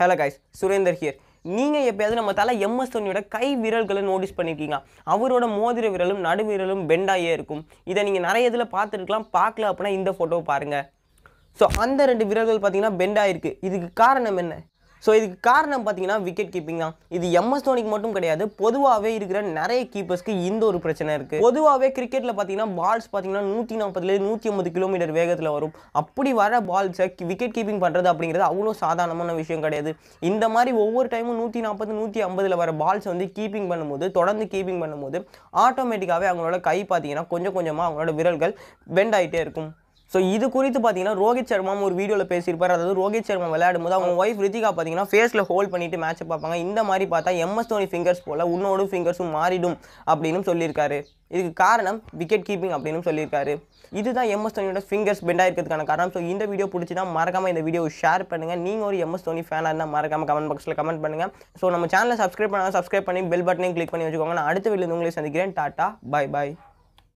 hello guys Surender here நீங்கள் எப்பயாவது நம்ம தலை எம்எஸ் தோனியோட கை விரல்களை நோட்டீஸ் பண்ணியிருக்கீங்க அவரோட மோதிர விரலும் நடுவிரலும் பெண்டாயே இருக்கும் இதை நீங்கள் நிறைய இதில் பார்த்துருக்கலாம் பார்க்கல அப்படின்னா இந்த ஃபோட்டோவை பாருங்கள் ஸோ அந்த ரெண்டு விரல்கள் பார்த்தீங்கன்னா பெண்டாயிருக்கு இதுக்கு காரணம் என்ன ஸோ இதுக்கு காரணம் பார்த்தீங்கன்னா விக்கெட் கீப்பிங் தான் இது எம்எஸ் தோனிக்கு மட்டும் கிடையாது பொதுவாகவே இருக்கிற நிறைய கீப்பர்ஸ்க்கு இந்த ஒரு பிரச்சனை இருக்குது பொதுவாகவே கிரிக்கெட்டில் பார்த்தீங்கன்னா பால்ஸ் பார்த்தீங்கன்னா நூற்றி நாற்பதுலேருந்து நூற்றி ஐம்பது கிலோமீட்டர் வேகத்தில் வரும் அப்படி வர பால்ஸை விக்கெட் கீப்பிங் பண்ணுறது அப்படிங்கிறது அவ்வளோ சாதாரணமான விஷயம் கிடையாது இந்த மாதிரி ஒவ்வொரு டைமும் நூற்றி நாற்பது நூற்றி ஐம்பதில் வர பால்ஸ் வந்து கீப்பிங் பண்ணும்போது தொடர்ந்து கீப்பிங் பண்ணும்போது ஆட்டோமேட்டிக்காகவே அவங்களோட கை பார்த்தீங்கன்னா கொஞ்சம் கொஞ்சமாக அவங்களோட விரல்கள் பெண்ட் ஆகிட்டே இருக்கும் ஸோ இது குறித்து பார்த்தீங்கன்னா ரோஹித் சர்மா ஒரு வீடியோவில் பேசியிருப்பார் அதாவது ரோஹித் சர்மா விளையாடும் போது அவங்க ஒய்ஃப் ரித்திகா பார்த்தீங்கன்னா ஃபேஸில் ஹோல்ட் பண்ணிட்டு மேட்ச்சை பார்ப்பாங்க இந்த மாதிரி பார்த்தா எம்எஸ் தோனி ஃபிங்கர்ஸ் போல் உன்னோடும் ஃபிங்கர்ஸும் மாறிடும் அப்படின்னு சொல்லியிருக்காரு இதுக்கு காரணம் விக்கெட் கீப்பிங் அப்படின்னு சொல்லியிருக்காரு இதுதான் எம்எஸ் தோனியோட ஃபிங்கர்ஸ் பெண்ட் ஆயிருக்கிறதுக்கான காரணம் ஸோ இந்த வீடியோ பிடிச்சினா மறக்காமல் இந்த வீடியோ ஷேர் பண்ணுங்கள் நீங்கள் ஒரு எம்எஸ் தோனி ஃபேனாக இருந்தால் மறக்காமல் கமெண்ட் பாக்ஸில் கமெண்ட் பண்ணுங்கள் ஸோ நம்ம சேனலை சப்ஸ்கிரைப் பண்ணால் சப்ஸ்கிரைப் பண்ணி பெல் பட்டனையும் கிளிக் பண்ணி வச்சுக்கோங்க நான் அடுத்த வீடியோ உங்களை சந்திக்கிறேன் டாட்டா பாய் பாய்